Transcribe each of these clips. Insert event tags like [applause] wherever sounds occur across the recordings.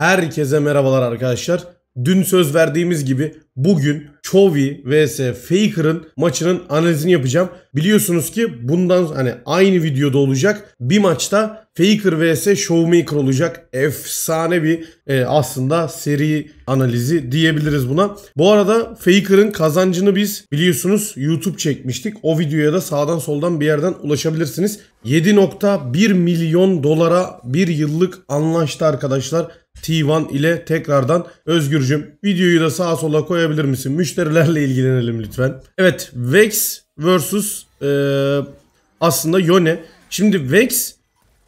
Herkese merhabalar arkadaşlar. Dün söz verdiğimiz gibi bugün Chovy vs Faker'ın maçının analizini yapacağım. Biliyorsunuz ki bundan hani aynı videoda olacak. Bir maçta Faker vs Showmaker olacak. Efsane bir e, aslında seri analizi diyebiliriz buna. Bu arada Faker'ın kazancını biz biliyorsunuz YouTube çekmiştik. O videoya da sağdan soldan bir yerden ulaşabilirsiniz. 7.1 milyon dolara bir yıllık anlaştı arkadaşlar T1 ile tekrardan Özgürcüm videoyu da sağa sola koyabilir misin? Müşterilerle ilgilenelim lütfen. Evet Vex vs e, aslında Yone. Şimdi Vex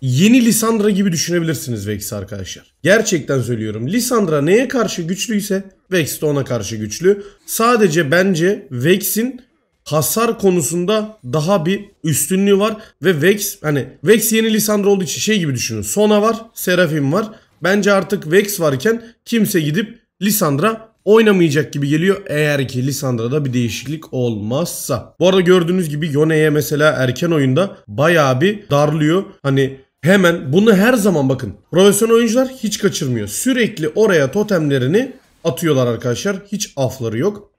yeni Lisandra gibi düşünebilirsiniz Vex arkadaşlar. Gerçekten söylüyorum. Lisandra neye karşı güçlüyse Vex de ona karşı güçlü. Sadece bence Vex'in hasar konusunda daha bir üstünlüğü var ve Vex hani Vex yeni Lisandra olduğu için şey gibi düşünün. Sona var, Seraphim var. Bence artık Vex varken kimse gidip Lisandra oynamayacak gibi geliyor eğer ki Lisandra'da bir değişiklik olmazsa. Bu arada gördüğünüz gibi Yone'ye mesela erken oyunda bayağı bir darlıyor. Hani hemen bunu her zaman bakın profesyonel oyuncular hiç kaçırmıyor. Sürekli oraya totemlerini atıyorlar arkadaşlar. Hiç afları yok.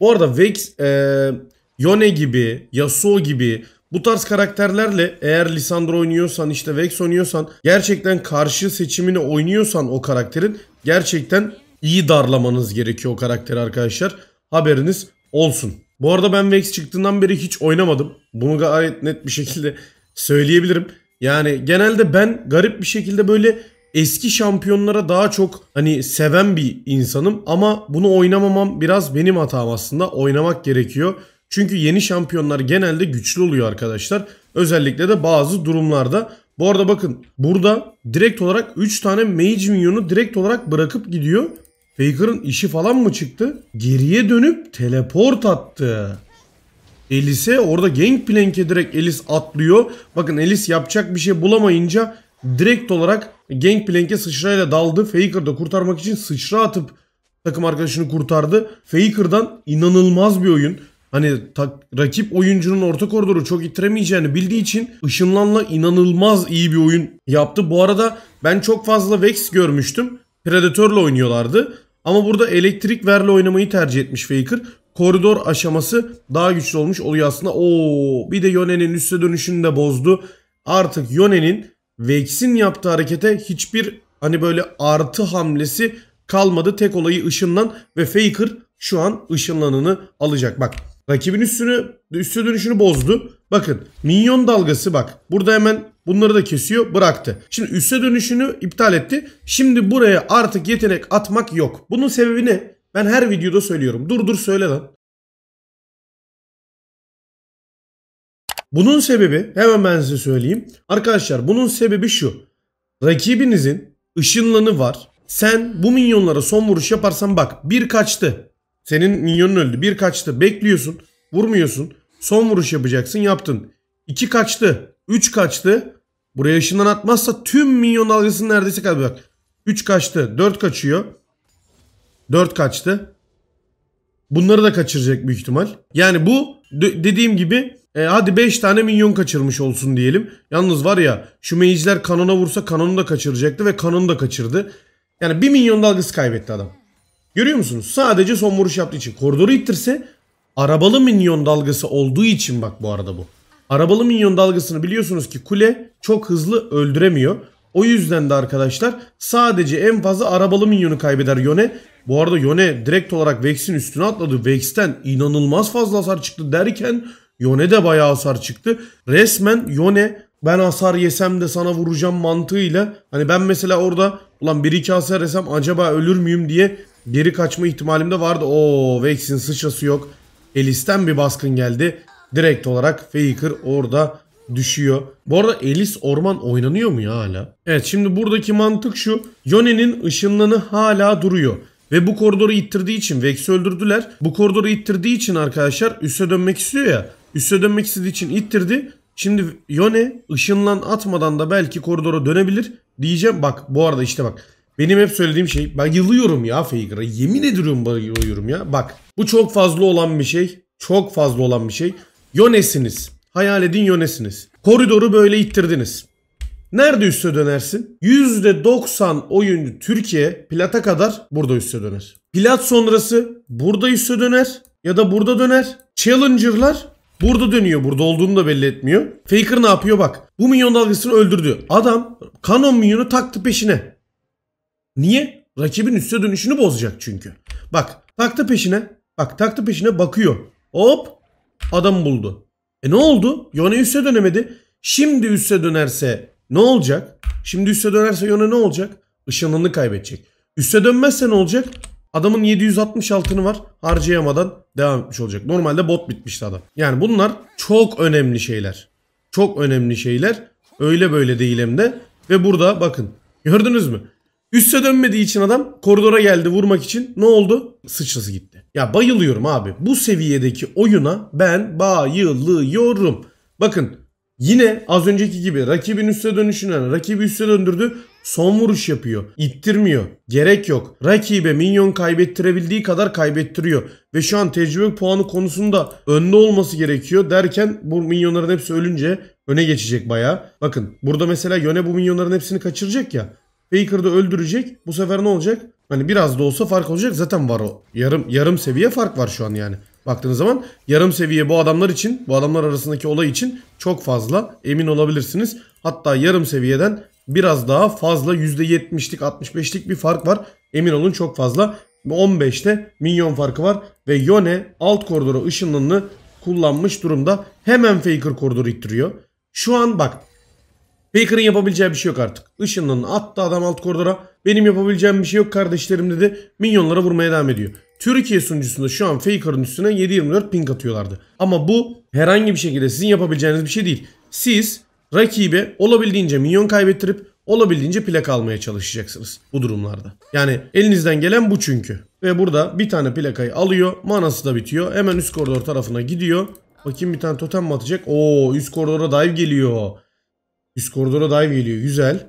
Bu arada Vex, e, Yone gibi, Yasuo gibi bu tarz karakterlerle eğer Lisandro oynuyorsan işte Vex oynuyorsan gerçekten karşı seçimini oynuyorsan o karakterin gerçekten iyi darlamanız gerekiyor o karakteri arkadaşlar. Haberiniz olsun. Bu arada ben Vex çıktığından beri hiç oynamadım. Bunu gayet net bir şekilde söyleyebilirim. Yani genelde ben garip bir şekilde böyle eski şampiyonlara daha çok hani seven bir insanım ama bunu oynamamam biraz benim hatam aslında. Oynamak gerekiyor. Çünkü yeni şampiyonlar genelde güçlü oluyor arkadaşlar. Özellikle de bazı durumlarda. Bu arada bakın burada direkt olarak 3 tane Mage Minion'u direkt olarak bırakıp gidiyor. Faker'ın işi falan mı çıktı? Geriye dönüp teleport attı. Elis'e orada Gangplank'e direkt Elis atlıyor. Bakın Elis yapacak bir şey bulamayınca direkt olarak Gangplank'e sıçrayla daldı. Faker da kurtarmak için sıçra atıp takım arkadaşını kurtardı. Faker'dan inanılmaz bir oyun hani tak, rakip oyuncunun orta koridoru çok ittiremeyeceğini bildiği için Işınlan'la inanılmaz iyi bir oyun yaptı. Bu arada ben çok fazla Vex görmüştüm. Predator'la oynuyorlardı. Ama burada elektrik verle oynamayı tercih etmiş Faker. Koridor aşaması daha güçlü olmuş oluyor aslında. Oo, bir de Yone'nin üste dönüşünü de bozdu. Artık Yone'nin Vex'in yaptığı harekete hiçbir hani böyle artı hamlesi kalmadı. Tek olayı ışınlan ve Faker şu an ışınlanını alacak. Bak Rakibin üstünü üstü dönüşünü bozdu. Bakın minyon dalgası bak. Burada hemen bunları da kesiyor bıraktı. Şimdi üstü dönüşünü iptal etti. Şimdi buraya artık yetenek atmak yok. Bunun sebebi ne? Ben her videoda söylüyorum. Dur dur söyle lan. Bunun sebebi hemen ben size söyleyeyim. Arkadaşlar bunun sebebi şu. Rakibinizin ışınlanı var. Sen bu minyonlara son vuruş yaparsan bak bir kaçtı. Senin minyonun öldü. Bir kaçtı. Bekliyorsun. Vurmuyorsun. Son vuruş yapacaksın. Yaptın. İki kaçtı. Üç kaçtı. Buraya ışından atmazsa tüm minyon dalgasını neredeyse kaybeder. Üç kaçtı. Dört kaçıyor. Dört kaçtı. Bunları da kaçıracak büyük ihtimal. Yani bu dediğim gibi e, hadi beş tane minyon kaçırmış olsun diyelim. Yalnız var ya şu meyiciler kanona vursa kanonu da kaçıracaktı ve kanonu da kaçırdı. Yani bir milyon dalgası kaybetti adam. Görüyor musunuz? Sadece son vuruş yaptığı için. Koridoru ittirse arabalı minyon dalgası olduğu için bak bu arada bu. Arabalı minyon dalgasını biliyorsunuz ki kule çok hızlı öldüremiyor. O yüzden de arkadaşlar sadece en fazla arabalı minyonu kaybeder Yone. Bu arada Yone direkt olarak Vex'in üstüne atladı. Vex'ten inanılmaz fazla hasar çıktı derken Yone de bayağı hasar çıktı. Resmen Yone ben hasar yesem de sana vuracağım mantığıyla hani ben mesela orada ulan 1-2 hasar yesem acaba ölür müyüm diye Geri kaçma ihtimalim de vardı. O Vex'in sıçrası yok. Elis'ten bir baskın geldi. Direkt olarak Faker orada düşüyor. Bu arada Elis Orman oynanıyor mu ya hala? Evet şimdi buradaki mantık şu. Yone'nin ışınlanı hala duruyor. Ve bu koridoru ittirdiği için Vex'i öldürdüler. Bu koridoru ittirdiği için arkadaşlar üste dönmek istiyor ya. Üste dönmek istediği için ittirdi. Şimdi Yone ışınlan atmadan da belki koridora dönebilir. Diyeceğim bak bu arada işte bak. Benim hep söylediğim şey ben yılıyorum ya Faker'a. Yemin ediyorum bayılıyorum ya. Bak bu çok fazla olan bir şey. Çok fazla olan bir şey. Yonesiniz. Hayal edin Yonesiniz. Koridoru böyle ittirdiniz. Nerede üste dönersin? %90 oyuncu Türkiye plata kadar burada üste döner. Plat sonrası burada üste döner ya da burada döner. Challenger'lar burada dönüyor. Burada olduğunu da belli etmiyor. Faker ne yapıyor bak. Bu minyon dalgasını öldürdü. Adam kanon minyonu taktı peşine. Niye? Rakibin üste dönüşünü bozacak çünkü. Bak taktı peşine. Bak taktı peşine bakıyor. Hop adam buldu. E ne oldu? Yone üste dönemedi. Şimdi üste dönerse ne olacak? Şimdi üste dönerse Yone ne olacak? Işınlığını kaybedecek. Üste dönmezse ne olacak? Adamın 766'ını var harcayamadan devam etmiş olacak. Normalde bot bitmişti adam. Yani bunlar çok önemli şeyler. Çok önemli şeyler. Öyle böyle değil hem de. Ve burada bakın gördünüz mü? Üste dönmediği için adam koridora geldi vurmak için. Ne oldu? Sıçrası gitti. Ya bayılıyorum abi. Bu seviyedeki oyuna ben bayılıyorum. Bakın yine az önceki gibi rakibin üste dönüşüne rakibi üste döndürdü. Son vuruş yapıyor. İttirmiyor. Gerek yok. Rakibe minyon kaybettirebildiği kadar kaybettiriyor. Ve şu an tecrübe puanı konusunda önde olması gerekiyor derken bu minyonların hepsi ölünce öne geçecek baya. Bakın burada mesela Yone bu minyonların hepsini kaçıracak ya. Faker'da öldürecek. Bu sefer ne olacak? Hani biraz da olsa fark olacak. Zaten var o. Yarım yarım seviye fark var şu an yani. Baktığınız zaman yarım seviye bu adamlar için, bu adamlar arasındaki olay için çok fazla emin olabilirsiniz. Hatta yarım seviyeden biraz daha fazla %70'lik 65'lik bir fark var. Emin olun çok fazla. 15'te minyon farkı var ve Yone alt koridora ışınlığını kullanmış durumda. Hemen Faker koridoru ittiriyor. Şu an bak Faker'ın yapabileceği bir şey yok artık. Işının attı adam alt koridora. Benim yapabileceğim bir şey yok kardeşlerim dedi. Minyonlara vurmaya devam ediyor. Türkiye sunucusunda şu an Faker'ın üstüne 724 24 ping atıyorlardı. Ama bu herhangi bir şekilde sizin yapabileceğiniz bir şey değil. Siz rakibe olabildiğince minyon kaybettirip olabildiğince plak almaya çalışacaksınız bu durumlarda. Yani elinizden gelen bu çünkü. Ve burada bir tane plakayı alıyor. Manası da bitiyor. Hemen üst koridor tarafına gidiyor. Bakayım bir tane totem mi atacak? Oo üst koridora dive geliyor. Üst koridora dive geliyor. Güzel.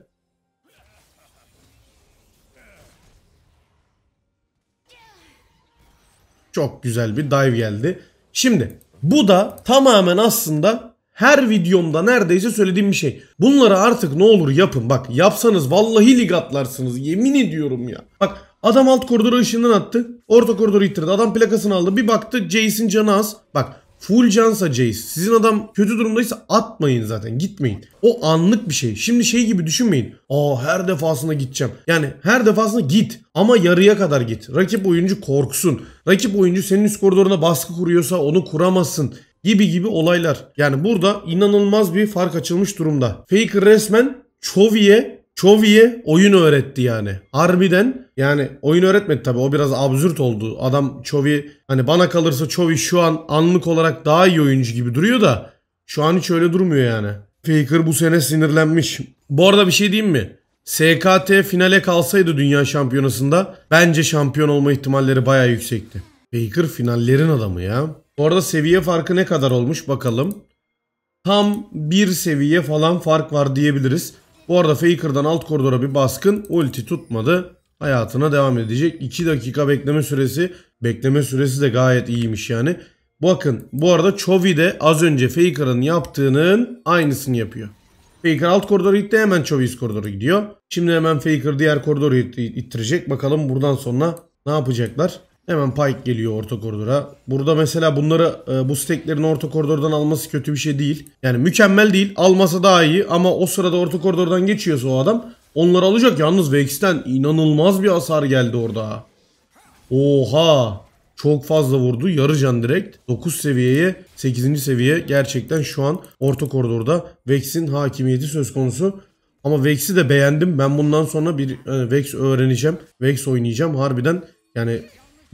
Çok güzel bir dive geldi. Şimdi bu da tamamen aslında her videomda neredeyse söylediğim bir şey. Bunları artık ne olur yapın. Bak yapsanız vallahi lig atlarsınız. Yemin ediyorum ya. Bak adam alt koridora ışından attı. Orta koridoru ittirdi. Adam plakasını aldı. Bir baktı Jason canı az. Bak Full cansa Jace. Sizin adam kötü durumdaysa atmayın zaten. Gitmeyin. O anlık bir şey. Şimdi şey gibi düşünmeyin. Aa her defasında gideceğim. Yani her defasında git. Ama yarıya kadar git. Rakip oyuncu korksun. Rakip oyuncu senin üst koridoruna baskı kuruyorsa onu kuramasın gibi gibi olaylar. Yani burada inanılmaz bir fark açılmış durumda. Faker resmen Chovy'e Çovi'ye oyun öğretti yani. Harbiden yani oyun öğretmedi tabii o biraz absürt oldu. Adam Çovi hani bana kalırsa Çovi şu an anlık olarak daha iyi oyuncu gibi duruyor da şu an hiç öyle durmuyor yani. Faker bu sene sinirlenmiş. Bu arada bir şey diyeyim mi? SKT finale kalsaydı dünya şampiyonasında bence şampiyon olma ihtimalleri baya yüksekti. Faker finallerin adamı ya. Bu arada seviye farkı ne kadar olmuş bakalım. Tam bir seviye falan fark var diyebiliriz. Bu arada Faker'dan alt koridora bir baskın. Ulti tutmadı. Hayatına devam edecek. 2 dakika bekleme süresi. Bekleme süresi de gayet iyiymiş yani. Bakın bu arada Chovy de az önce Faker'ın yaptığının aynısını yapıyor. Faker alt koridoru itti hemen Chovy koridoru gidiyor. Şimdi hemen Faker diğer koridoru it ittirecek. Bakalım buradan sonra ne yapacaklar. Hemen Pike geliyor orta koridora. Burada mesela bunları e, bu steklerin orta koridordan alması kötü bir şey değil. Yani mükemmel değil. Almasa daha iyi ama o sırada orta koridordan geçiyorsa o adam onları alacak. Yalnız Vex'ten inanılmaz bir hasar geldi orada. Oha! Çok fazla vurdu. Yarı can direkt. 9 seviyeye 8. seviye gerçekten şu an orta koridorda Vex'in hakimiyeti söz konusu. Ama Vex'i de beğendim. Ben bundan sonra bir e, Vex öğreneceğim. Vex oynayacağım. Harbiden yani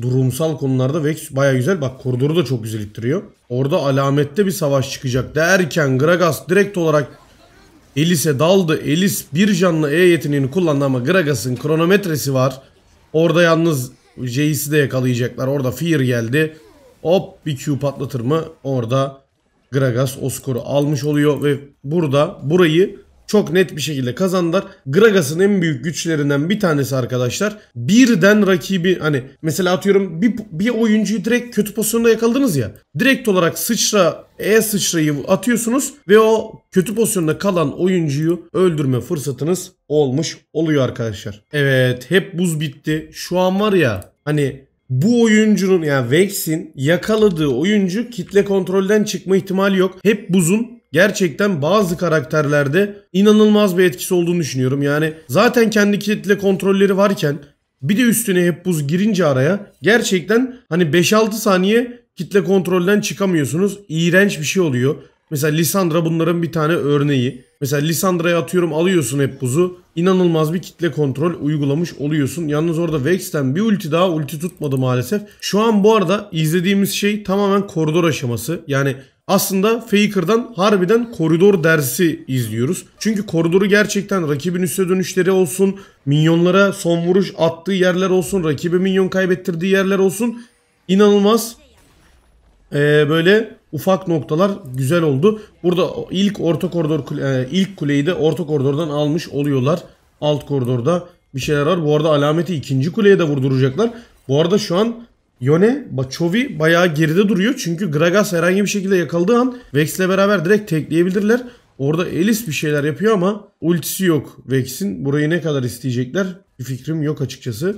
durumsal konularda Vex baya güzel. Bak koridoru da çok güzel ittiriyor. Orada alamette bir savaş çıkacak derken Gragas direkt olarak Elis'e daldı. Elis bir canlı E yeteneğini kullandı ama Gragas'ın kronometresi var. Orada yalnız Jace'i de yakalayacaklar. Orada Fear geldi. Hop bir Q patlatır mı? Orada Gragas o skoru almış oluyor ve burada burayı çok net bir şekilde kazandılar. Gragas'ın en büyük güçlerinden bir tanesi arkadaşlar. Birden rakibi hani mesela atıyorum bir, bir oyuncuyu direkt kötü pozisyonda yakaladınız ya. Direkt olarak sıçra e sıçrayı atıyorsunuz ve o kötü pozisyonda kalan oyuncuyu öldürme fırsatınız olmuş oluyor arkadaşlar. Evet hep buz bitti. Şu an var ya hani bu oyuncunun yani Vex'in yakaladığı oyuncu kitle kontrolden çıkma ihtimali yok. Hep buzun gerçekten bazı karakterlerde inanılmaz bir etkisi olduğunu düşünüyorum. Yani zaten kendi kitle kontrolleri varken bir de üstüne hep buz girince araya gerçekten hani 5-6 saniye kitle kontrolden çıkamıyorsunuz. İğrenç bir şey oluyor. Mesela Lisandra bunların bir tane örneği. Mesela Lisandra'ya atıyorum alıyorsun hep buzu. İnanılmaz bir kitle kontrol uygulamış oluyorsun. Yalnız orada Vex'ten bir ulti daha ulti tutmadı maalesef. Şu an bu arada izlediğimiz şey tamamen koridor aşaması. Yani aslında Faker'dan harbiden koridor dersi izliyoruz. Çünkü koridoru gerçekten rakibin üste dönüşleri olsun, minyonlara son vuruş attığı yerler olsun, rakibi minyon kaybettirdiği yerler olsun inanılmaz ee, böyle ufak noktalar güzel oldu. Burada ilk orta koridor kule, e, ilk kuleyi de orta koridordan almış oluyorlar. Alt koridorda bir şeyler var. Bu arada alameti ikinci kuleye de vurduracaklar. Bu arada şu an Yone, Baçovi bayağı geride duruyor. Çünkü Gragas herhangi bir şekilde yakaladığı an Vex'le beraber direkt tekleyebilirler. Orada Elis bir şeyler yapıyor ama ultisi yok Vex'in. Burayı ne kadar isteyecekler bir fikrim yok açıkçası.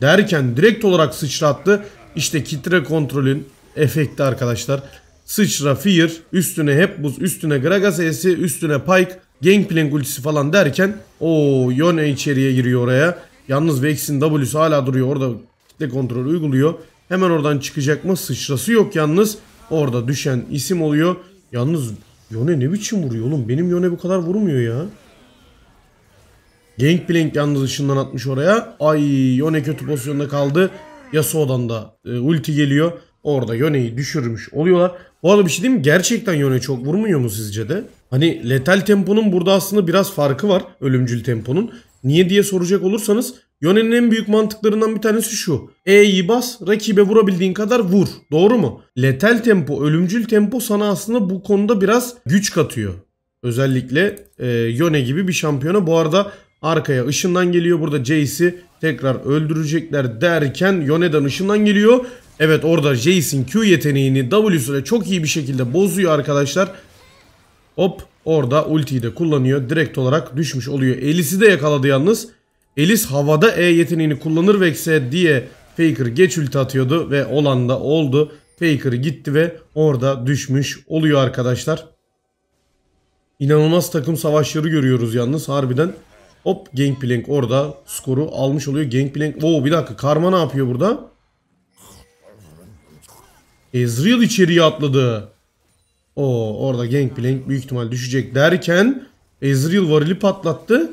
Derken direkt olarak sıçrattı. İşte kitre kontrolün efekti arkadaşlar. Sıçra, Fear, üstüne hep buz, üstüne Gragas E'si, üstüne Pike, Gangplank ultisi falan derken o Yone içeriye giriyor oraya. Yalnız Vex'in W'su hala duruyor orada kitle kontrolü uyguluyor. Hemen oradan çıkacak mı? Sıçrası yok yalnız. Orada düşen isim oluyor. Yalnız Yone ne biçim vuruyor oğlum? Benim Yone bu kadar vurmuyor ya. Gangplank yalnız ışından atmış oraya. Ay Yone kötü pozisyonda kaldı. Yasuo'dan da e, ulti geliyor. Orada Yone'yi düşürmüş oluyorlar. Bu arada bir şey diyeyim mi? Gerçekten Yone çok vurmuyor mu sizce de? Hani letal temponun burada aslında biraz farkı var. Ölümcül temponun. Niye diye soracak olursanız Yone'nin en büyük mantıklarından bir tanesi şu. E'yi bas, rakibe vurabildiğin kadar vur. Doğru mu? Letel tempo, ölümcül tempo sana aslında bu konuda biraz güç katıyor. Özellikle e, Yone gibi bir şampiyona. Bu arada arkaya ışından geliyor. Burada Jace'i tekrar öldürecekler derken Yone'den ışından geliyor. Evet orada Jace'in Q yeteneğini W'süyle çok iyi bir şekilde bozuyor arkadaşlar. Hop orada ultiyi de kullanıyor. Direkt olarak düşmüş oluyor. Elisi de yakaladı yalnız. Elis havada E yeteneğini kullanır vekse diye Faker geç ulti atıyordu ve olan da oldu. Faker gitti ve orada düşmüş oluyor arkadaşlar. İnanılmaz takım savaşları görüyoruz yalnız harbiden. Hop Gangplank orada skoru almış oluyor. Gangplank. Oo bir dakika Karma ne yapıyor burada? Ezreal içeriye atladı. Oo orada Gangplank büyük ihtimal düşecek derken Ezreal varili patlattı.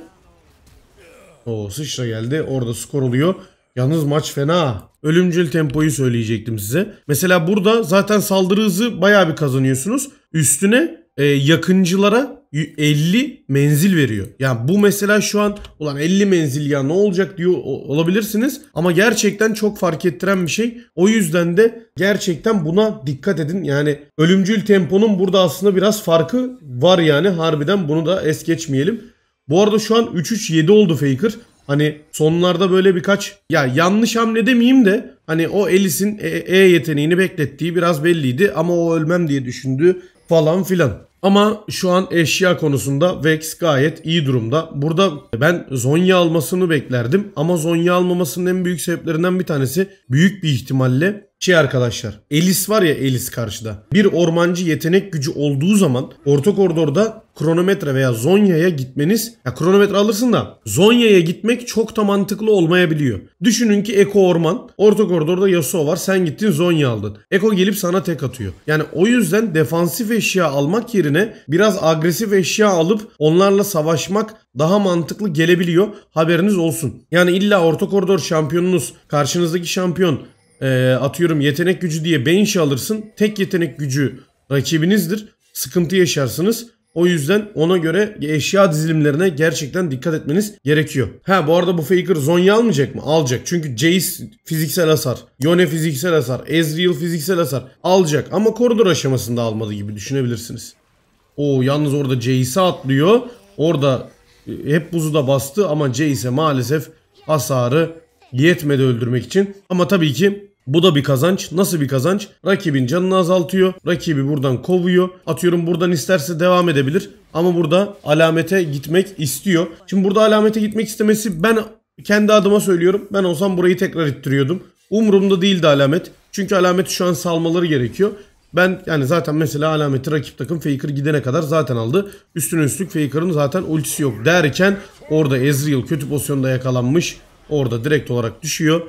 O sıçra geldi. Orada skor oluyor. Yalnız maç fena. Ölümcül tempoyu söyleyecektim size. Mesela burada zaten saldırı hızı bayağı bir kazanıyorsunuz. Üstüne e, yakıncılara 50 menzil veriyor. Yani bu mesela şu an ulan 50 menzil ya ne olacak diyor olabilirsiniz. Ama gerçekten çok fark ettiren bir şey. O yüzden de gerçekten buna dikkat edin. Yani ölümcül temponun burada aslında biraz farkı var yani. Harbiden bunu da es geçmeyelim. Bu arada şu an 3-3-7 oldu Faker. Hani sonlarda böyle birkaç ya yanlış hamle demeyeyim de hani o Elis'in e, e yeteneğini beklettiği biraz belliydi ama o ölmem diye düşündü falan filan. Ama şu an eşya konusunda Vex gayet iyi durumda. Burada ben Zonya almasını beklerdim ama Zonya almamasının en büyük sebeplerinden bir tanesi büyük bir ihtimalle şey arkadaşlar Elis var ya Elis karşıda. Bir ormancı yetenek gücü olduğu zaman orta koridorda kronometre veya Zonya'ya gitmeniz ya kronometre alırsın da Zonya'ya gitmek çok da mantıklı olmayabiliyor. Düşünün ki Eko orman orta koridorda Yasuo var sen gittin Zonya aldın. Eko gelip sana tek atıyor. Yani o yüzden defansif eşya almak yerine biraz agresif eşya alıp onlarla savaşmak daha mantıklı gelebiliyor. Haberiniz olsun. Yani illa orta koridor şampiyonunuz karşınızdaki şampiyon e, atıyorum yetenek gücü diye beyin alırsın. Tek yetenek gücü rakibinizdir. Sıkıntı yaşarsınız. O yüzden ona göre eşya dizilimlerine gerçekten dikkat etmeniz gerekiyor. Ha bu arada bu Faker Zonya almayacak mı? Alacak. Çünkü Jace fiziksel hasar, Yone fiziksel hasar, Ezreal fiziksel hasar alacak. Ama koridor aşamasında almadı gibi düşünebilirsiniz. O yalnız orada Jace'e atlıyor. Orada e, hep buzu da bastı ama Jace'e maalesef hasarı yetmedi öldürmek için. Ama tabii ki bu da bir kazanç. Nasıl bir kazanç? Rakibin canını azaltıyor. Rakibi buradan kovuyor. Atıyorum buradan isterse devam edebilir. Ama burada alamete gitmek istiyor. Şimdi burada alamete gitmek istemesi ben kendi adıma söylüyorum. Ben olsam burayı tekrar ittiriyordum. Umurumda değildi alamet. Çünkü alameti şu an salmaları gerekiyor. Ben yani zaten mesela alameti rakip takım Faker gidene kadar zaten aldı. Üstüne üstlük Faker'ın zaten ultisi yok derken orada Ezreal kötü pozisyonda yakalanmış. Orada direkt olarak düşüyor.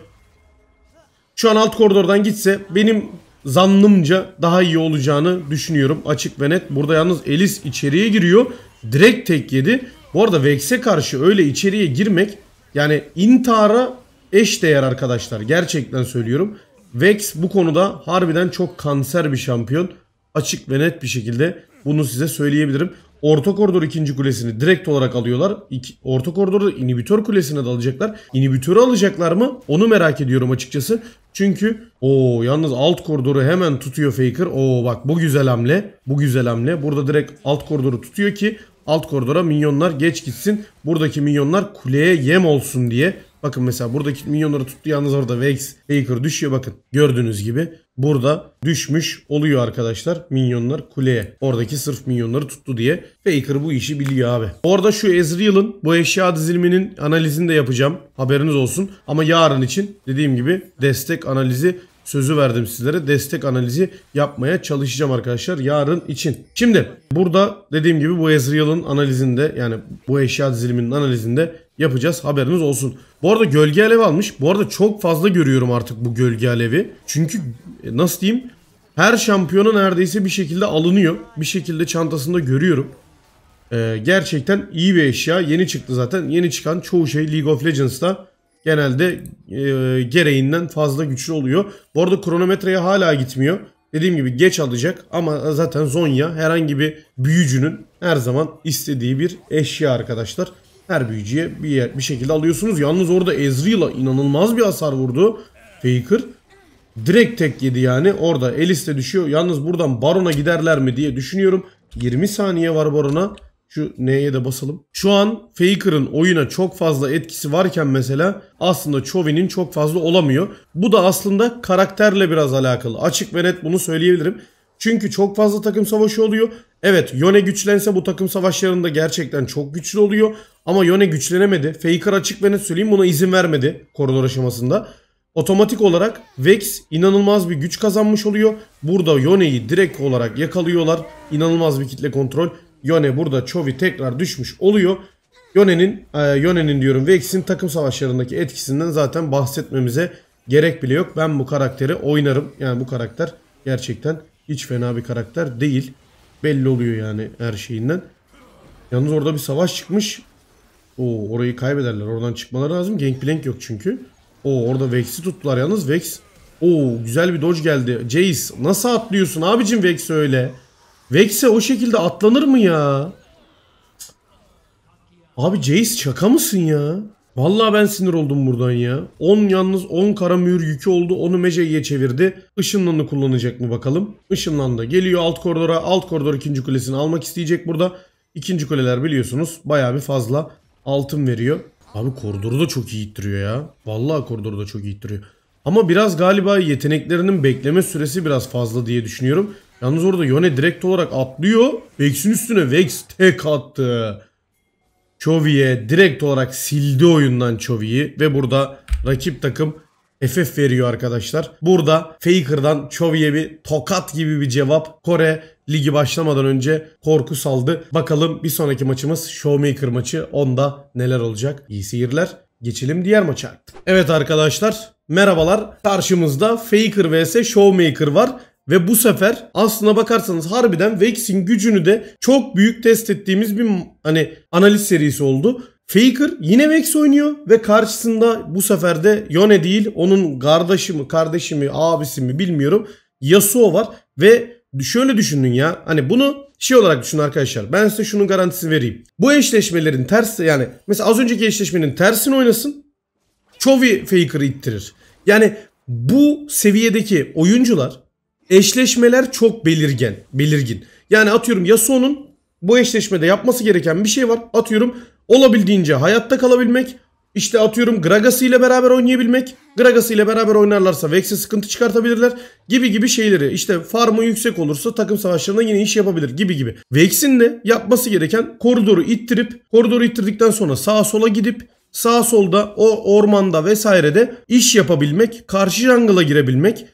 Şu an alt koridordan gitse benim zannımca daha iyi olacağını düşünüyorum. Açık ve net. Burada yalnız Elis içeriye giriyor. Direkt tek yedi. Bu arada Vex'e karşı öyle içeriye girmek yani intihara eş değer arkadaşlar. Gerçekten söylüyorum. Vex bu konuda harbiden çok kanser bir şampiyon. Açık ve net bir şekilde bunu size söyleyebilirim. Orta koridor ikinci kulesini direkt olarak alıyorlar. İki, orta koridorda inhibitör kulesine de alacaklar. İnhibitörü alacaklar mı? Onu merak ediyorum açıkçası. Çünkü o yalnız alt koridoru hemen tutuyor Faker. Oo bak bu güzel hamle. Bu güzel hamle. Burada direkt alt koridoru tutuyor ki alt koridora minyonlar geç gitsin. Buradaki minyonlar kuleye yem olsun diye. Bakın mesela buradaki minyonları tuttu yalnız orada Vex, Faker düşüyor bakın. Gördüğünüz gibi burada düşmüş oluyor arkadaşlar. Minyonlar kuleye. Oradaki sırf minyonları tuttu diye. Faker bu işi biliyor abi. Orada şu Ezreal'ın bu eşya diziliminin analizini de yapacağım. Haberiniz olsun. Ama yarın için dediğim gibi destek analizi sözü verdim sizlere. Destek analizi yapmaya çalışacağım arkadaşlar yarın için. Şimdi burada dediğim gibi bu Ezreal'ın analizinde yani bu eşya diziliminin analizinde yapacağız. Haberiniz olsun. Bu arada gölge alevi almış. Bu arada çok fazla görüyorum artık bu gölge alevi. Çünkü e, nasıl diyeyim? Her şampiyona neredeyse bir şekilde alınıyor. Bir şekilde çantasında görüyorum. Ee, gerçekten iyi bir eşya. Yeni çıktı zaten. Yeni çıkan çoğu şey League of Legends'ta genelde e, gereğinden fazla güçlü oluyor. Bu arada kronometreye hala gitmiyor. Dediğim gibi geç alacak ama zaten Zonya herhangi bir büyücünün her zaman istediği bir eşya arkadaşlar her büyücüye bir, yer, bir şekilde alıyorsunuz. Yalnız orada Ezreal'a inanılmaz bir hasar vurdu. Faker. Direkt tek yedi yani. Orada Elis düşüyor. Yalnız buradan Baron'a giderler mi diye düşünüyorum. 20 saniye var Baron'a. Şu N'ye de basalım. Şu an Faker'ın oyuna çok fazla etkisi varken mesela aslında Chovy'nin çok fazla olamıyor. Bu da aslında karakterle biraz alakalı. Açık ve net bunu söyleyebilirim. Çünkü çok fazla takım savaşı oluyor. Evet Yone güçlense bu takım savaşlarında gerçekten çok güçlü oluyor. Ama Yone güçlenemedi. Faker açık ve net söyleyeyim buna izin vermedi koridor aşamasında. Otomatik olarak Vex inanılmaz bir güç kazanmış oluyor. Burada Yone'yi direkt olarak yakalıyorlar. İnanılmaz bir kitle kontrol. Yone burada Chovy tekrar düşmüş oluyor. Yone'nin e, Yone'nin diyorum Vex'in takım savaşlarındaki etkisinden zaten bahsetmemize gerek bile yok. Ben bu karakteri oynarım. Yani bu karakter gerçekten hiç fena bir karakter değil. Belli oluyor yani her şeyinden. Yalnız orada bir savaş çıkmış. O orayı kaybederler. Oradan çıkmaları lazım. Gangplank yok çünkü. O orada Vex'i tuttular yalnız. Vex. O güzel bir dodge geldi. Jace nasıl atlıyorsun abicim Vex'e öyle? Vex'e o şekilde atlanır mı ya? Abi Jace şaka mısın ya? Vallahi ben sinir oldum buradan ya. 10 yalnız 10 kara mühür yükü oldu. Onu Mece'ye çevirdi. Işınlanı kullanacak mı bakalım? Işınlandı. Geliyor alt koridora. Alt koridor ikinci kulesini almak isteyecek burada. İkinci kuleler biliyorsunuz baya bir fazla altın veriyor. Abi koridoru da çok iyi ittiriyor ya. Vallahi koridoru da çok iyi ittiriyor. Ama biraz galiba yeteneklerinin bekleme süresi biraz fazla diye düşünüyorum. Yalnız orada Yone direkt olarak atlıyor. Vex'in üstüne Vex tek attı. Chovy'e direkt olarak sildi oyundan Chovy'yi ve burada rakip takım FF veriyor arkadaşlar. Burada Faker'dan Chovy'e bir tokat gibi bir cevap. Kore ligi başlamadan önce korku saldı. Bakalım bir sonraki maçımız Showmaker maçı. Onda neler olacak? İyi seyirler. Geçelim diğer maça artık. Evet arkadaşlar merhabalar. Karşımızda Faker vs Showmaker var. Ve bu sefer aslına bakarsanız harbiden Vex'in gücünü de çok büyük test ettiğimiz bir hani analiz serisi oldu. Faker yine Vex oynuyor ve karşısında bu sefer de Yone değil onun kardeşi mi kardeşi mi abisi mi bilmiyorum Yasuo var ve şöyle düşünün ya. Hani bunu şey olarak düşünün arkadaşlar. Ben size şunun garantisini vereyim. Bu eşleşmelerin tersi yani mesela az önceki eşleşmenin tersini oynasın. Chovy Faker'ı ittirir. Yani bu seviyedeki oyuncular eşleşmeler çok belirgen, belirgin. Yani atıyorum Yasuo'nun bu eşleşmede yapması gereken bir şey var. Atıyorum olabildiğince hayatta kalabilmek, işte atıyorum Gragas ile beraber oynayabilmek. Gragas ile beraber oynarlarsa Vex'e sıkıntı çıkartabilirler gibi gibi şeyleri. İşte farmı yüksek olursa takım savaşlarında yine iş yapabilir gibi gibi. Vex'in de yapması gereken koridoru ittirip koridoru ittirdikten sonra sağa sola gidip sağ solda o ormanda vesairede iş yapabilmek, karşı jungle'a girebilmek,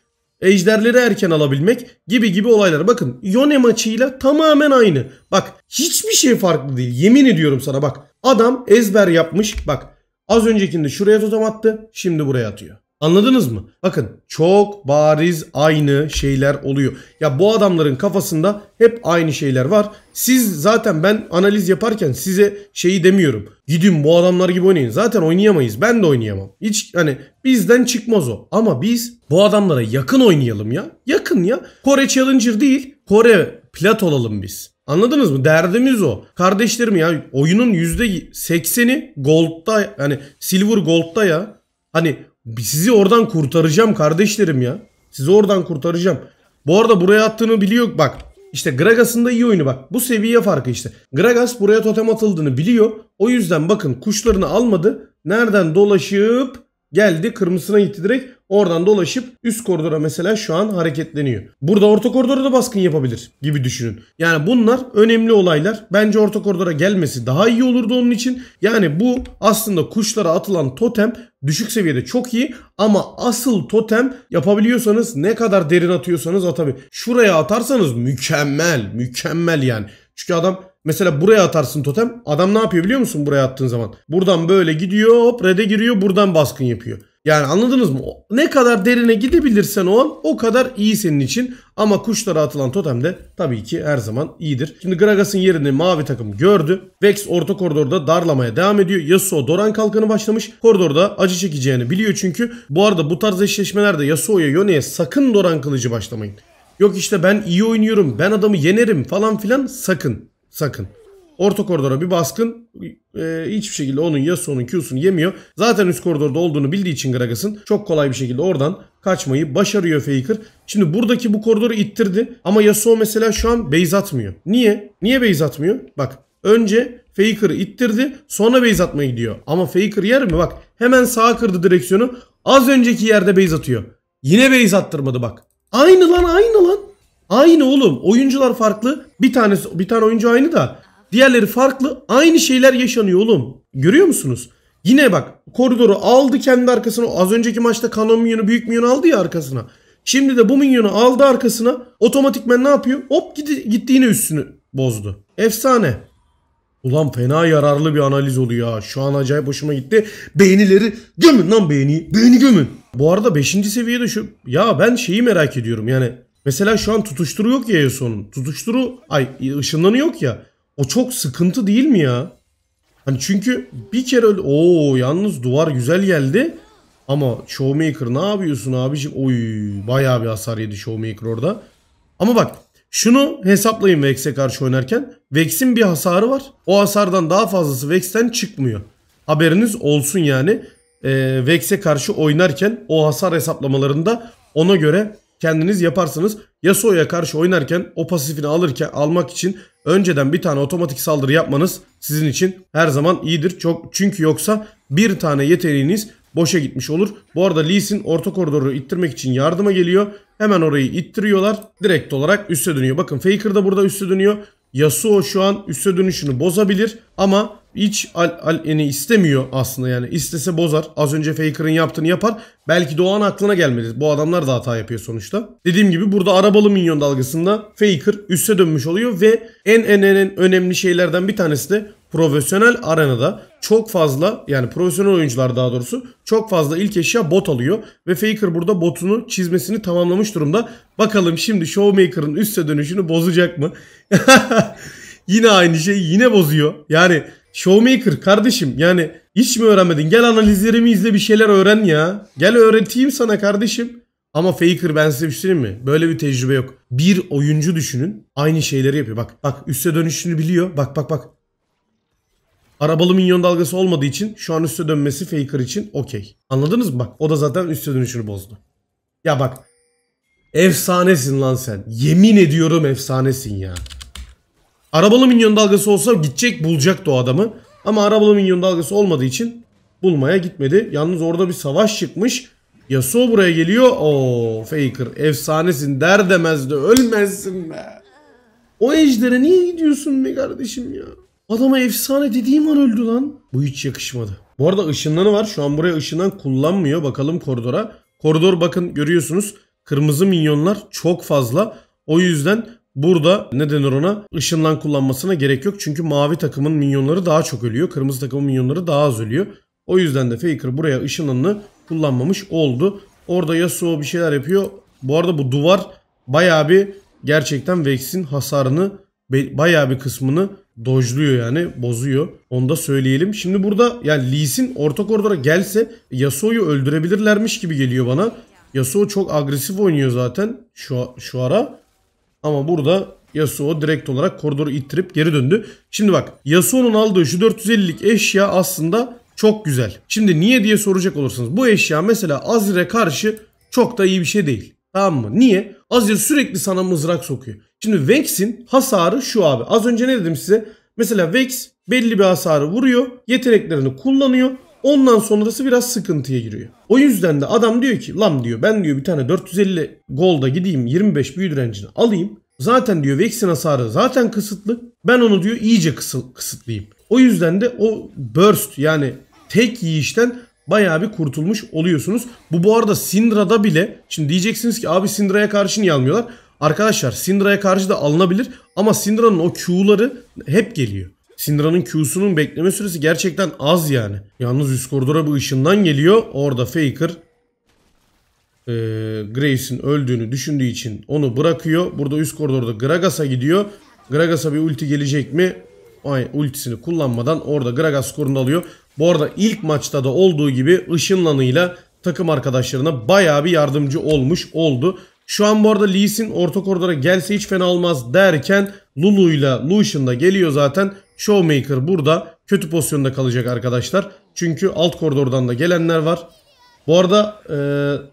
ejderleri erken alabilmek gibi gibi olaylar. Bakın Yone maçıyla tamamen aynı. Bak hiçbir şey farklı değil. Yemin ediyorum sana bak. Adam ezber yapmış. Bak Az öncekinde şuraya totem attı. Şimdi buraya atıyor. Anladınız mı? Bakın çok bariz aynı şeyler oluyor. Ya bu adamların kafasında hep aynı şeyler var. Siz zaten ben analiz yaparken size şeyi demiyorum. Gidin bu adamlar gibi oynayın. Zaten oynayamayız. Ben de oynayamam. Hiç hani bizden çıkmaz o. Ama biz bu adamlara yakın oynayalım ya. Yakın ya. Kore Challenger değil. Kore plat olalım biz. Anladınız mı? Derdimiz o. Kardeşlerim ya oyunun %80'i Gold'da yani Silver Gold'da ya. Hani sizi oradan kurtaracağım kardeşlerim ya. Sizi oradan kurtaracağım. Bu arada buraya attığını biliyor. Bak işte Gragas'ın da iyi oyunu bak. Bu seviye farkı işte. Gragas buraya totem atıldığını biliyor. O yüzden bakın kuşlarını almadı. Nereden dolaşıp geldi kırmızısına gitti direkt. Oradan dolaşıp üst koridora mesela şu an hareketleniyor. Burada orta koridora da baskın yapabilir gibi düşünün. Yani bunlar önemli olaylar. Bence orta koridora gelmesi daha iyi olurdu onun için. Yani bu aslında kuşlara atılan totem düşük seviyede çok iyi ama asıl totem yapabiliyorsanız ne kadar derin atıyorsanız atabilir. Şuraya atarsanız mükemmel mükemmel yani. Çünkü adam Mesela buraya atarsın totem. Adam ne yapıyor biliyor musun buraya attığın zaman? Buradan böyle gidiyor hop red'e giriyor buradan baskın yapıyor. Yani anladınız mı? Ne kadar derine gidebilirsen o an o kadar iyi senin için. Ama kuşlara atılan totem de tabii ki her zaman iyidir. Şimdi Gragas'ın yerini mavi takım gördü. Vex orta koridorda darlamaya devam ediyor. Yasuo Doran kalkanı başlamış. Koridorda acı çekeceğini biliyor çünkü. Bu arada bu tarz eşleşmelerde Yasuo'ya Yone'ye sakın Doran kılıcı başlamayın. Yok işte ben iyi oynuyorum ben adamı yenerim falan filan sakın sakın. Orta koridora bir baskın e, hiçbir şekilde onun Yasuo'nun Q'sunu yemiyor. Zaten üst koridorda olduğunu bildiği için Gragas'ın çok kolay bir şekilde oradan kaçmayı başarıyor Faker. Şimdi buradaki bu koridoru ittirdi ama Yasuo mesela şu an base atmıyor. Niye? Niye base atmıyor? Bak önce Faker'ı ittirdi sonra base atmaya gidiyor. Ama Faker yer mi? Bak hemen sağa kırdı direksiyonu. Az önceki yerde base atıyor. Yine base attırmadı bak. Aynı lan aynı lan. Aynı oğlum. Oyuncular farklı. Bir tanesi bir tane oyuncu aynı da Diğerleri farklı. Aynı şeyler yaşanıyor oğlum. Görüyor musunuz? Yine bak koridoru aldı kendi arkasına. Az önceki maçta Kanon minyonu büyük minyon aldı ya arkasına. Şimdi de bu minyonu aldı arkasına. Otomatikmen ne yapıyor? Hop gitti, gitti yine üstünü bozdu. Efsane. Ulan fena yararlı bir analiz oluyor ya. Şu an acayip hoşuma gitti. Beğenileri gömün lan beğeni. Beğeni gömün. Bu arada 5. seviyede şu... Ya ben şeyi merak ediyorum yani. Mesela şu an tutuşturu yok ya Yasuo'nun. Tutuşturu... Ay ışınlanıyor yok ya. O çok sıkıntı değil mi ya? Hani çünkü bir kere öyle... Oo yalnız duvar güzel geldi. Ama Showmaker ne yapıyorsun abicim? Oy bayağı bir hasar yedi Showmaker orada. Ama bak şunu hesaplayın Vex'e karşı oynarken. Vex'in bir hasarı var. O hasardan daha fazlası Vex'ten çıkmıyor. Haberiniz olsun yani. Ee, Vex'e karşı oynarken o hasar hesaplamalarında ona göre kendiniz yaparsınız. Yasuo'ya karşı oynarken o pasifini alırken almak için önceden bir tane otomatik saldırı yapmanız sizin için her zaman iyidir. Çok çünkü yoksa bir tane yeteneğiniz boşa gitmiş olur. Bu arada Lee Sin orta koridoru ittirmek için yardıma geliyor. Hemen orayı ittiriyorlar. Direkt olarak üste dönüyor. Bakın Faker da burada üste dönüyor. Yasuo şu an üste dönüşünü bozabilir ama hiç al, al eni istemiyor aslında yani. istese bozar. Az önce Faker'ın yaptığını yapar. Belki Doğan aklına gelmedi. Bu adamlar da hata yapıyor sonuçta. Dediğim gibi burada arabalı minyon dalgasında Faker üste dönmüş oluyor ve en en en, en önemli şeylerden bir tanesi de profesyonel arenada çok fazla yani profesyonel oyuncular daha doğrusu çok fazla ilk eşya bot alıyor ve Faker burada botunu çizmesini tamamlamış durumda. Bakalım şimdi Showmaker'ın üste dönüşünü bozacak mı? [laughs] yine aynı şey yine bozuyor. Yani Showmaker kardeşim yani hiç mi öğrenmedin? Gel analizlerimi izle bir şeyler öğren ya. Gel öğreteyim sana kardeşim. Ama Faker ben size bir şey mi? Böyle bir tecrübe yok. Bir oyuncu düşünün. Aynı şeyleri yapıyor. Bak bak üste dönüşünü biliyor. Bak bak bak. Arabalı minyon dalgası olmadığı için şu an üste dönmesi Faker için okey. Anladınız mı? Bak o da zaten üste dönüşünü bozdu. Ya bak. Efsanesin lan sen. Yemin ediyorum efsanesin ya. Arabalı minyon dalgası olsa gidecek bulacaktı o adamı. Ama arabalı minyon dalgası olmadığı için bulmaya gitmedi. Yalnız orada bir savaş çıkmış. Yasuo buraya geliyor. O Faker efsanesin der demez de ölmezsin be. O ejdere niye gidiyorsun be kardeşim ya? Adama efsane dediğim an öldü lan. Bu hiç yakışmadı. Bu arada ışınlanı var. Şu an buraya ışından kullanmıyor. Bakalım koridora. Koridor bakın görüyorsunuz. Kırmızı minyonlar çok fazla. O yüzden Burada ne denir ona? ışınlan kullanmasına gerek yok. Çünkü mavi takımın minyonları daha çok ölüyor. Kırmızı takımın minyonları daha az ölüyor. O yüzden de Faker buraya ışınlanını kullanmamış oldu. Orada Yasuo bir şeyler yapıyor. Bu arada bu duvar bayağı bir gerçekten Vex'in hasarını bayağı bir kısmını dojluyor yani bozuyor. Onu da söyleyelim. Şimdi burada yani Lee's'in Sin orta koridora gelse Yasuo'yu öldürebilirlermiş gibi geliyor bana. Yasuo çok agresif oynuyor zaten şu, şu ara. Ama burada Yasuo direkt olarak koridoru ittirip geri döndü. Şimdi bak Yasuo'nun aldığı şu 450'lik eşya aslında çok güzel. Şimdi niye diye soracak olursanız bu eşya mesela Azir'e karşı çok da iyi bir şey değil. Tamam mı? Niye? Azir sürekli sana mızrak sokuyor. Şimdi Vex'in hasarı şu abi. Az önce ne dedim size? Mesela Vex belli bir hasarı vuruyor. Yeteneklerini kullanıyor. Ondan sonrası biraz sıkıntıya giriyor. O yüzden de adam diyor ki lan diyor ben diyor bir tane 450 golda gideyim 25 büyü direncini alayım. Zaten diyor Vex'in hasarı zaten kısıtlı. Ben onu diyor iyice kısıl, kısıtlayayım. O yüzden de o burst yani tek yiyişten bayağı bir kurtulmuş oluyorsunuz. Bu bu arada Syndra'da bile şimdi diyeceksiniz ki abi Syndra'ya karşı niye almıyorlar? Arkadaşlar Syndra'ya karşı da alınabilir ama Syndra'nın o Q'ları hep geliyor. Syndra'nın Q'sunun bekleme süresi gerçekten az yani. Yalnız üst koridora bu ışından geliyor. Orada Faker e, Graves'in öldüğünü düşündüğü için onu bırakıyor. Burada üst koridorda Gragas'a gidiyor. Gragas'a bir ulti gelecek mi? Ay, ultisini kullanmadan orada Gragas skorunu alıyor. Bu arada ilk maçta da olduğu gibi ışınlanıyla takım arkadaşlarına baya bir yardımcı olmuş oldu. Şu an bu arada Lee orta koridora gelse hiç fena olmaz derken Lulu ile Lucian da geliyor zaten. Showmaker burada kötü pozisyonda kalacak arkadaşlar. Çünkü alt koridordan da gelenler var. Bu arada e,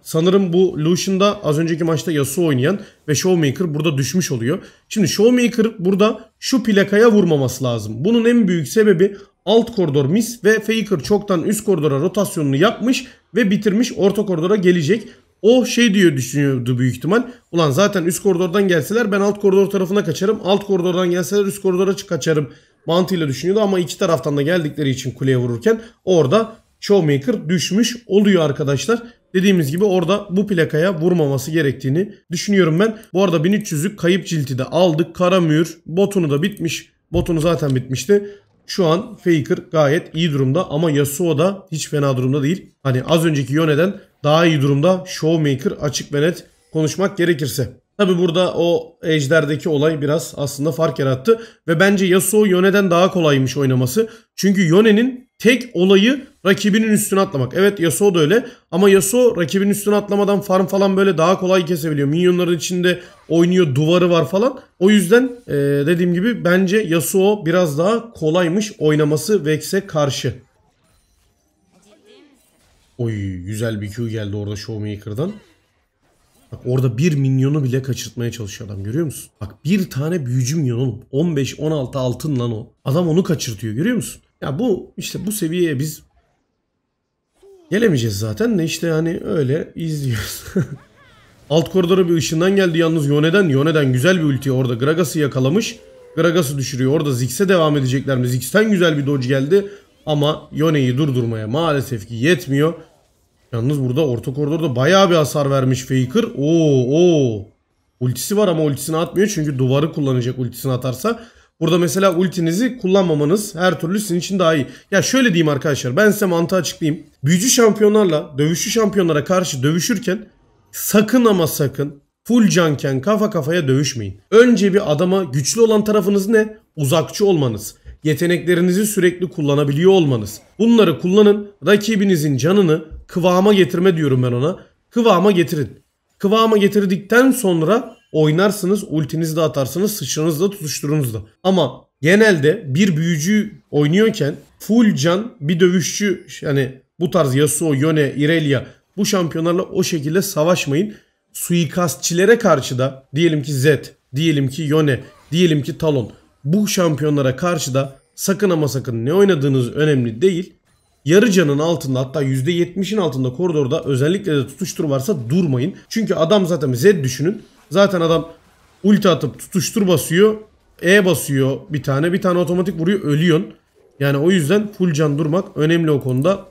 sanırım bu Lucian'da az önceki maçta Yasuo oynayan ve Showmaker burada düşmüş oluyor. Şimdi Showmaker burada şu plakaya vurmaması lazım. Bunun en büyük sebebi alt koridor mis ve Faker çoktan üst koridora rotasyonunu yapmış ve bitirmiş orta koridora gelecek. O şey diyor düşünüyordu büyük ihtimal. Ulan zaten üst koridordan gelseler ben alt koridor tarafına kaçarım. Alt koridordan gelseler üst koridora kaçarım mantığıyla düşünüyordu. Ama iki taraftan da geldikleri için kuleye vururken orada Showmaker düşmüş oluyor arkadaşlar. Dediğimiz gibi orada bu plakaya vurmaması gerektiğini düşünüyorum ben. Bu arada 1300'lük kayıp cilti de aldık. Karamür botunu da bitmiş. Botunu zaten bitmişti. Şu an Faker gayet iyi durumda ama Yasuo da hiç fena durumda değil. Hani az önceki Yone'den daha iyi durumda Showmaker açık ve net konuşmak gerekirse. Tabi burada o Ejder'deki olay biraz aslında fark yarattı ve bence Yasuo Yone'den daha kolaymış oynaması. Çünkü Yone'nin tek olayı rakibinin üstüne atlamak. Evet Yasuo da öyle ama Yasuo rakibinin üstüne atlamadan farm falan böyle daha kolay kesebiliyor. Minyonların içinde oynuyor duvarı var falan. O yüzden e, dediğim gibi bence Yasuo biraz daha kolaymış oynaması Vex'e karşı. Oy güzel bir Q geldi orada Showmaker'dan. Bak orada bir minyonu bile kaçırtmaya çalışıyor adam görüyor musun? Bak bir tane büyücü minyon oğlum. 15-16 altın lan o. Adam onu kaçırtıyor görüyor musun? Ya bu işte bu seviyeye biz gelemeyeceğiz zaten de işte hani öyle izliyoruz. [laughs] Alt koridora bir ışından geldi yalnız Yone'den. Yone'den güzel bir ulti orada Gragas'ı yakalamış. Gragas'ı düşürüyor. Orada Zix'e devam edecekler mi? Zix'ten güzel bir dodge geldi. Ama Yone'yi durdurmaya maalesef ki yetmiyor. Yalnız burada orta koridorda bayağı bir hasar vermiş Faker. Oo oo. Ultisi var ama ultisini atmıyor çünkü duvarı kullanacak ultisini atarsa. Burada mesela ultinizi kullanmamanız her türlü sizin için daha iyi. Ya şöyle diyeyim arkadaşlar ben size mantığı açıklayayım. Büyücü şampiyonlarla dövüşçü şampiyonlara karşı dövüşürken sakın ama sakın full canken kafa kafaya dövüşmeyin. Önce bir adama güçlü olan tarafınız ne? Uzakçı olmanız. Yeteneklerinizi sürekli kullanabiliyor olmanız. Bunları kullanın. Rakibinizin canını kıvama getirme diyorum ben ona. Kıvama getirin. Kıvama getirdikten sonra oynarsınız, ultinizi de atarsınız, sıçranızı da tutuşturunuz da. Ama genelde bir büyücü oynuyorken full can bir dövüşçü yani bu tarz Yasuo, Yone, Irelia bu şampiyonlarla o şekilde savaşmayın. Suikastçilere karşı da diyelim ki Zed, diyelim ki Yone, diyelim ki Talon bu şampiyonlara karşı da sakın ama sakın ne oynadığınız önemli değil. Yarı canın altında hatta %70'in altında koridorda özellikle de tutuştur varsa durmayın. Çünkü adam zaten Zed düşünün Zaten adam ulti atıp tutuştur basıyor. E basıyor bir tane. Bir tane otomatik vuruyor. Ölüyorsun. Yani o yüzden full can durmak önemli o konuda.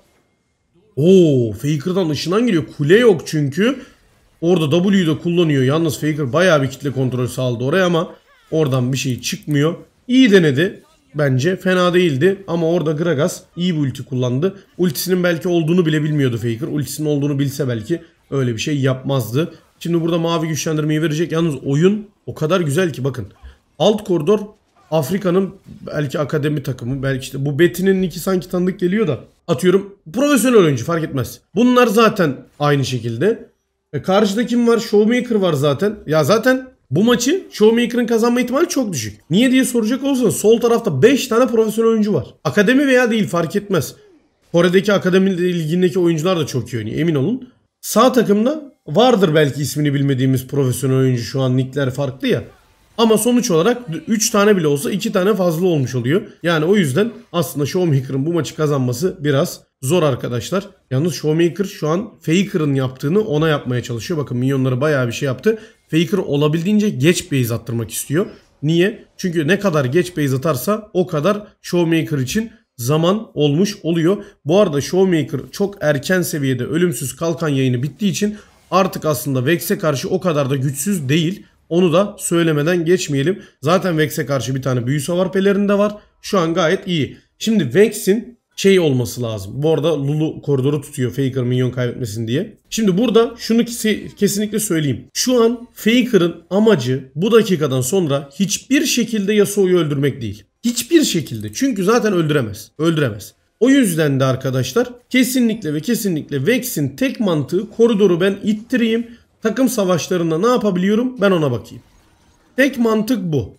Oo, Faker'dan ışınan geliyor. Kule yok çünkü. Orada W'yu da kullanıyor. Yalnız Faker bayağı bir kitle kontrolü sağladı oraya ama oradan bir şey çıkmıyor. İyi denedi bence. Fena değildi ama orada Gragas iyi bir ulti kullandı. Ultisinin belki olduğunu bile bilmiyordu Faker. Ultisinin olduğunu bilse belki öyle bir şey yapmazdı. Şimdi burada mavi güçlendirmeyi verecek. Yalnız oyun o kadar güzel ki bakın. Alt koridor Afrika'nın belki akademi takımı belki işte bu Betty'nin iki sanki tanıdık geliyor da atıyorum profesyonel oyuncu fark etmez. Bunlar zaten aynı şekilde. E karşıda kim var? Showmaker var zaten. Ya zaten bu maçı Showmaker'ın kazanma ihtimali çok düşük. Niye diye soracak olursanız sol tarafta 5 tane profesyonel oyuncu var. Akademi veya değil fark etmez. Kore'deki akademi ilgindeki oyuncular da çok iyi oynuyor emin olun. Sağ takımda vardır belki ismini bilmediğimiz profesyonel oyuncu şu an nickler farklı ya. Ama sonuç olarak 3 tane bile olsa 2 tane fazla olmuş oluyor. Yani o yüzden aslında Showmaker'ın bu maçı kazanması biraz zor arkadaşlar. Yalnız Showmaker şu an Faker'ın yaptığını ona yapmaya çalışıyor. Bakın milyonları bayağı bir şey yaptı. Faker olabildiğince geç base attırmak istiyor. Niye? Çünkü ne kadar geç base atarsa o kadar Showmaker için zaman olmuş oluyor. Bu arada Showmaker çok erken seviyede ölümsüz kalkan yayını bittiği için artık aslında Vex'e karşı o kadar da güçsüz değil. Onu da söylemeden geçmeyelim. Zaten Vex'e karşı bir tane büyü savar pelerinde var. Şu an gayet iyi. Şimdi Vex'in şey olması lazım. Bu arada Lulu koridoru tutuyor Faker minyon kaybetmesin diye. Şimdi burada şunu kesinlikle söyleyeyim. Şu an Faker'ın amacı bu dakikadan sonra hiçbir şekilde Yasuo'yu öldürmek değil. Hiçbir şekilde. Çünkü zaten öldüremez. Öldüremez. O yüzden de arkadaşlar kesinlikle ve kesinlikle Vex'in tek mantığı koridoru ben ittireyim. Takım savaşlarında ne yapabiliyorum ben ona bakayım. Tek mantık bu.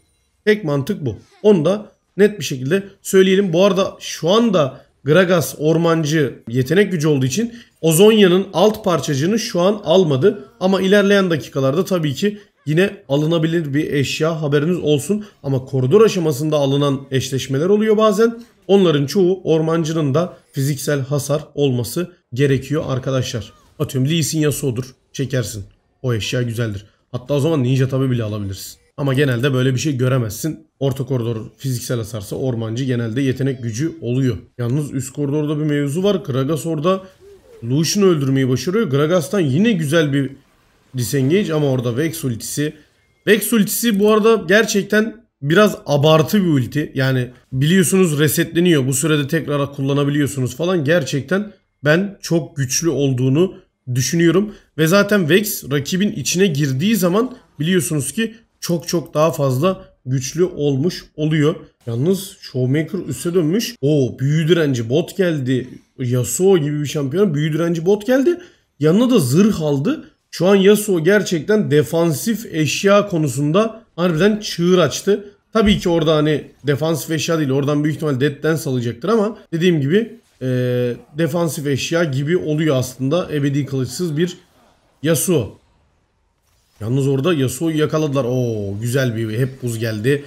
Tek mantık bu. Onu da net bir şekilde söyleyelim. Bu arada şu anda Gragas ormancı yetenek gücü olduğu için Ozonya'nın alt parçacığını şu an almadı. Ama ilerleyen dakikalarda tabii ki yine alınabilir bir eşya haberiniz olsun. Ama koridor aşamasında alınan eşleşmeler oluyor bazen. Onların çoğu ormancının da fiziksel hasar olması gerekiyor arkadaşlar. Atıyorum Lee Sin Yasuo'dur. Çekersin. O eşya güzeldir. Hatta o zaman ninja tabi bile alabilirsin. Ama genelde böyle bir şey göremezsin. Orta koridor fiziksel hasarsa ormancı genelde yetenek gücü oluyor. Yalnız üst koridorda bir mevzu var. Gragas orada Lucian'ı öldürmeyi başarıyor. Gragas'tan yine güzel bir disengage ama orada Vex ultisi. Vex ultisi bu arada gerçekten biraz abartı bir ulti. Yani biliyorsunuz resetleniyor. Bu sürede tekrar kullanabiliyorsunuz falan. Gerçekten ben çok güçlü olduğunu düşünüyorum. Ve zaten Vex rakibin içine girdiği zaman biliyorsunuz ki çok çok daha fazla güçlü olmuş oluyor. Yalnız Showmaker üste dönmüş. O büyü direnci bot geldi. Yasuo gibi bir şampiyon büyü direnci bot geldi. Yanına da zırh aldı. Şu an Yasuo gerçekten defansif eşya konusunda harbiden çığır açtı. Tabii ki orada hani defansif eşya değil. Oradan büyük ihtimal Dead Dance alacaktır ama dediğim gibi e, defansif eşya gibi oluyor aslında ebedi kılıçsız bir Yasuo. Yalnız orada Yasuo'yu yakaladılar. Oo güzel bir hep buz geldi.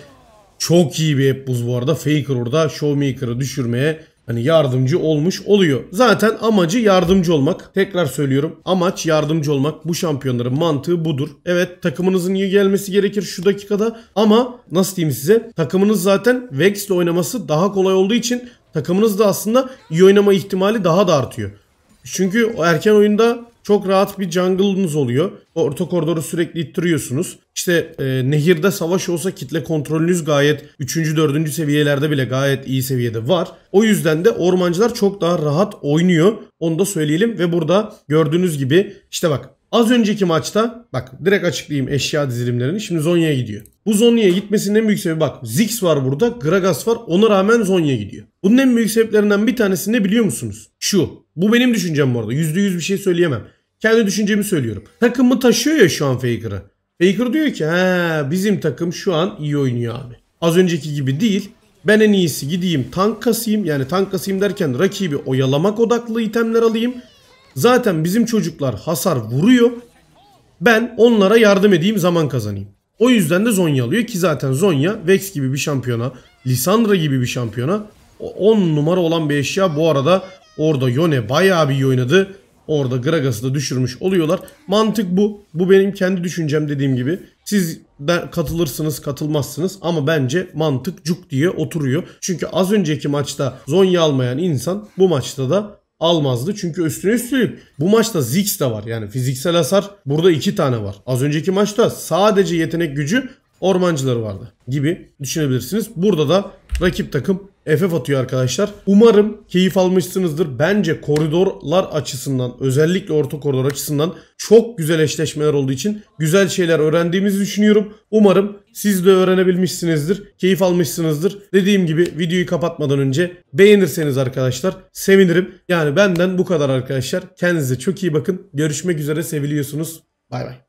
Çok iyi bir hep buz bu arada. Faker orada Showmaker'ı düşürmeye hani yardımcı olmuş oluyor. Zaten amacı yardımcı olmak. Tekrar söylüyorum. Amaç yardımcı olmak. Bu şampiyonların mantığı budur. Evet takımınızın iyi gelmesi gerekir şu dakikada ama nasıl diyeyim size? Takımınız zaten Vex'le oynaması daha kolay olduğu için takımınız da aslında iyi oynama ihtimali daha da artıyor. Çünkü erken oyunda çok rahat bir jungle'ınız oluyor. Orta koridoru sürekli ittiriyorsunuz. İşte e, nehirde savaş olsa kitle kontrolünüz gayet 3. 4. seviyelerde bile gayet iyi seviyede var. O yüzden de ormancılar çok daha rahat oynuyor. Onu da söyleyelim ve burada gördüğünüz gibi işte bak Az önceki maçta bak direkt açıklayayım eşya dizilimlerini. Şimdi Zonya'ya gidiyor. Bu Zonya'ya gitmesinin en büyük sebebi bak Zix var burada, Gragas var. Ona rağmen Zonya gidiyor. Bunun en büyük sebeplerinden bir tanesini ne biliyor musunuz? Şu. Bu benim düşüncem bu arada. %100 bir şey söyleyemem. Kendi düşüncemi söylüyorum. Takımı taşıyor ya şu an Faker'ı. Faker diyor ki bizim takım şu an iyi oynuyor abi. Az önceki gibi değil. Ben en iyisi gideyim tank kasayım. Yani tank kasayım derken rakibi oyalamak odaklı itemler alayım. Zaten bizim çocuklar hasar vuruyor. Ben onlara yardım edeyim zaman kazanayım. O yüzden de Zonya alıyor ki zaten Zonya Vex gibi bir şampiyona, Lisandra gibi bir şampiyona 10 numara olan bir eşya. Bu arada orada Yone bayağı bir iyi oynadı. Orada Gragas'ı da düşürmüş oluyorlar. Mantık bu. Bu benim kendi düşüncem dediğim gibi. Siz katılırsınız katılmazsınız ama bence mantık cuk diye oturuyor. Çünkü az önceki maçta Zonya almayan insan bu maçta da almazdı. Çünkü üstüne üstlük bu maçta Ziggs de var. Yani fiziksel hasar burada iki tane var. Az önceki maçta sadece yetenek gücü ormancıları vardı gibi düşünebilirsiniz. Burada da rakip takım FF atıyor arkadaşlar. Umarım keyif almışsınızdır. Bence koridorlar açısından özellikle orta koridor açısından çok güzel eşleşmeler olduğu için güzel şeyler öğrendiğimizi düşünüyorum. Umarım siz de öğrenebilmişsinizdir. Keyif almışsınızdır. Dediğim gibi videoyu kapatmadan önce beğenirseniz arkadaşlar sevinirim. Yani benden bu kadar arkadaşlar. Kendinize çok iyi bakın. Görüşmek üzere seviliyorsunuz. Bay bay.